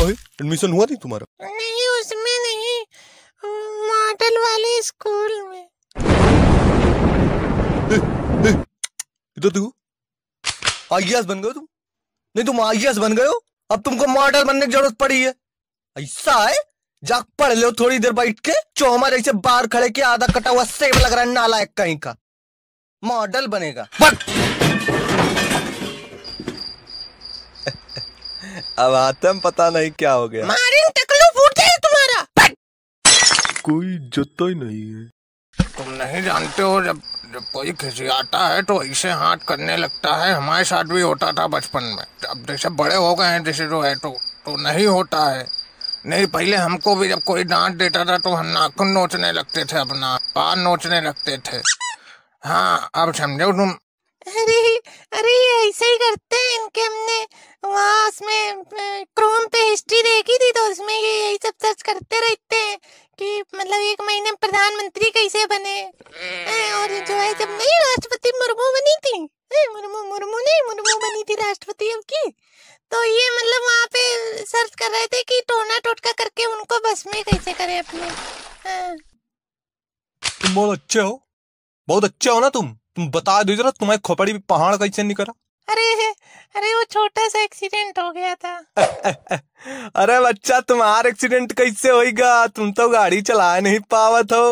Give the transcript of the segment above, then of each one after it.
हुआ है एडमिशन हुआ नहीं तुम्हारा नहीं उसमें नहीं मॉडल वाले स्कूल में इधर तू आइयास बन गए तुम नहीं तुम आइयास बन गए हो अब तुमको मॉडल बनने की जरूरत पड़ी है ऐसा है जाक पढ़ लो थोड़ी देर बैठ के हमारे ऐसे बाहर खड़े के आधा कटा हुआ सेब लग रहा है नालायक कहीं का मॉडल बनेगा बट अब आतम पता नहीं क्या हो गया मारिन टकलू फूट गया तुम्हारा कोई जता ही नहीं है तुम नहीं जानते हो जब जब कोई खिसी आता है तो ऐसे हाथ करने लगता है हमारे साथ भी होता था बचपन में अब जैसे बड़े हो गए हैं जैसे जो है तो तो नहीं होता है नहीं पहले हमको भी जब कोई डांट देता था तो हम नाखून नोचने लगते थे अपना पान नोचने लगते थे हाँ अब समझो तुम अरे अरे ऐसे ही करते हैं इनके हमने वहाँ उसमें क्रोम पे हिस्ट्री देखी थी तो उसमें ये यही सब सर्च करते रहते हैं कि मतलब एक महीने प्रधानमंत्री कैसे बने और जो है जब नहीं राष्ट्रपति मुर्मू बनी थी मुर्मू मुर्मू नहीं मुर्मू बनी थी राष्ट्रपति अब की तो ये मतलब वहाँ पे सर्च कर रहे थे कि टोना टोटका करके उनको बस में कैसे करे अपने तुम बहुत अच्छे हो बहुत अच्छे हो ना तुम बता दो जरा तुम्हारी खोपड़ी भी पहाड़ कैसे निकला अरे अरे वो छोटा सा एक्सीडेंट हो गया था अरे बच्चा तुम्हारा एक्सीडेंट कैसे होएगा तुम तो गाड़ी चला नहीं पावत हो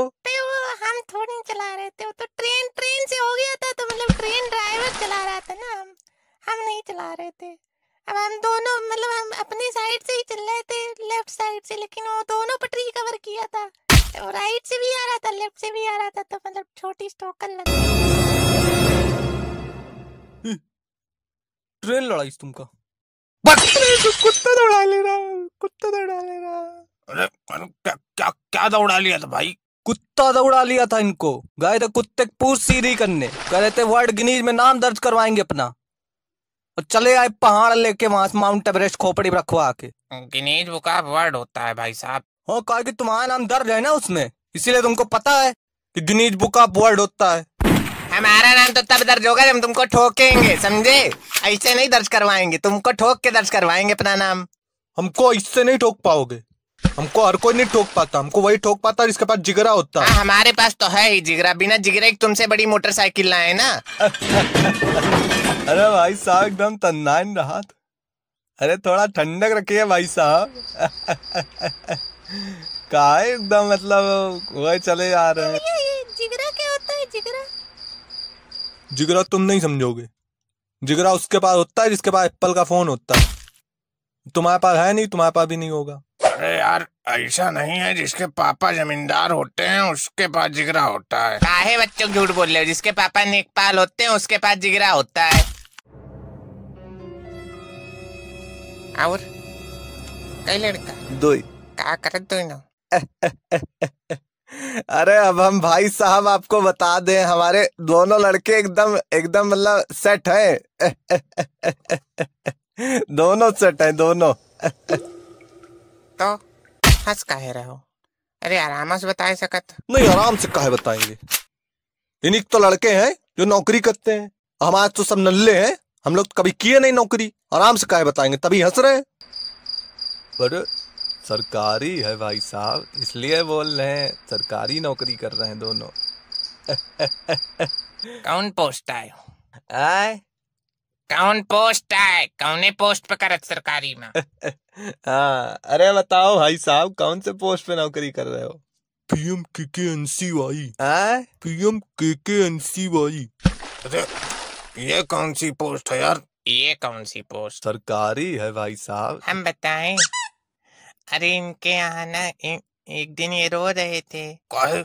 हम थोड़ी चला रहे थे वो तो ट्रेन ट्रेन से हो गया था तो मतलब ट्रेन ड्राइवर चला रहा था ना हम हम नहीं चला रहे थे अब हम दोनों मतलब हम अपनी साइड से ही चल रहे थे लेफ्ट साइड से लेकिन वो दोनों पटरी कवर किया था राइट से भी आ रहा था लेफ्ट से भी आ रहा था तो मतलब छोटी स्टॉकल लग हम्म। ट्रेन लड़ाई तुमका कुत्ता दौड़ा ले रहा कुत्ता दौड़ा ले रहा अरे क्या क्या क्या दौड़ा लिया था भाई कुत्ता दौड़ा लिया था इनको गए थे तो कुत्ते पूछ सीधी करने कह रहे थे वर्ल्ड गिनीज में नाम दर्ज करवाएंगे अपना और चले आए पहाड़ लेके वहां से माउंट एवरेस्ट खोपड़ी रखवा के गिनीज बुक वर्ड होता है भाई साहब हाँ कहा कि तुम्हारा नाम दर्ज है ना उसमें इसीलिए तुमको पता है कि गिनीज बुक ऑफ वर्ल्ड होता है हमारा नाम तो तब दर्ज होगा जब तुमको ठोकेंगे समझे ऐसे नहीं दर्ज करवाएंगे तुमको ठोक के दर्ज करवाएंगे अपना नाम हमको इससे नहीं ठोक पाओगे हमको हर कोई नहीं ठोक पाता हमको वही ठोक पाता जिसके पास जिगरा होता है हाँ, हमारे पास तो है ही जिगरा बिना जिगरे तुमसे बड़ी मोटरसाइकिल लाए ना अरे भाई साहब एकदम तन्नाइन रहा अरे थोड़ा ठंडक रखिए भाई साहब का एकदम मतलब वही चले जा रहे हैं जिगरा क्या होता है जिगरा जिगरा तुम नहीं समझोगे जिगरा उसके पास होता है जिसके पास एप्पल का फोन होता है तुम्हारे पास है नहीं तुम्हारे पास भी नहीं होगा अरे यार ऐसा नहीं है जिसके पापा जमींदार होते हैं उसके पास जिगरा होता है काहे बच्चों झूठ बोल रहे हो जिसके पापा नेकपाल होते हैं उसके पास जिगरा होता है और कई लड़का दो ही का कर अरे अब हम भाई साहब आपको बता दें हमारे दोनों लड़के एकदम एकदम मतलब सेट हैं दोनों सेट हैं दोनों तो हंस कह रहे हो अरे आराम से बता सकत नहीं आराम से कहे बताएंगे इन्हीं तो लड़के हैं जो नौकरी करते हैं हम आज तो सब नल्ले हैं हम लोग कभी किए नहीं नौकरी आराम से कहे बताएंगे तभी हंस रहे हैं सरकारी है भाई साहब इसलिए बोल रहे हैं सरकारी नौकरी कर रहे हैं दोनों कौन पोस्ट आए आए कौन पोस्ट आए कौने पोस्ट पे करत सरकारी में हाँ अरे बताओ भाई साहब कौन से पोस्ट पे नौकरी कर रहे हो PM K K N C Y P PM K K N C Y अरे ये कौन सी पोस्ट है यार ये कौन सी पोस्ट सरकारी है भाई साहब हम बताएं अरे इनके यहाँ ना एक दिन ये रो रहे थे कहे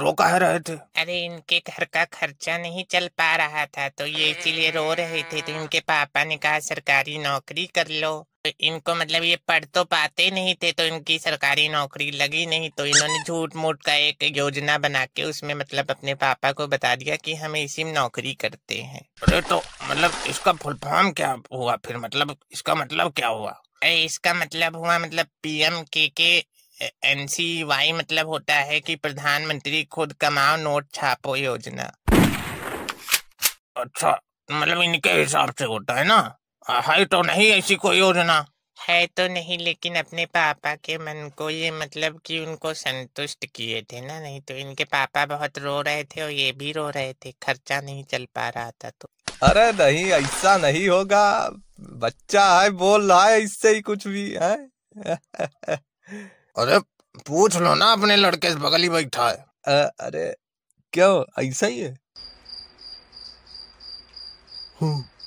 रो कह रहे थे अरे इनके घर का खर्चा नहीं चल पा रहा था तो ये इसीलिए रो रहे थे तो इनके पापा ने कहा सरकारी नौकरी कर लो तो इनको मतलब ये पढ़ तो पाते नहीं थे तो इनकी सरकारी नौकरी लगी नहीं तो इन्होंने झूठ मूठ का एक योजना बना के उसमें मतलब अपने पापा को बता दिया कि हम इसी में नौकरी करते हैं अरे तो मतलब इसका फुल फॉर्म क्या हुआ फिर मतलब इसका मतलब क्या हुआ इसका मतलब हुआ मतलब PM K K N C Y मतलब होता है कि प्रधानमंत्री खुद कमाओ नोट छापो योजना अच्छा मतलब इनके हिसाब से होता है ना है तो नहीं ऐसी कोई योजना है तो नहीं लेकिन अपने पापा के मन को ये मतलब कि उनको संतुष्ट किए थे ना नहीं तो इनके पापा बहुत रो रहे थे और ये भी रो रहे थे खर्चा नहीं चल पा रहा था तो अरे नहीं ऐसा नहीं होगा बच्चा है बोल रहा है इससे ही कुछ भी है अरे पूछ लो ना अपने लड़के से बगल ही बैठा है अरे क्यों ऐसा ही है हम्म।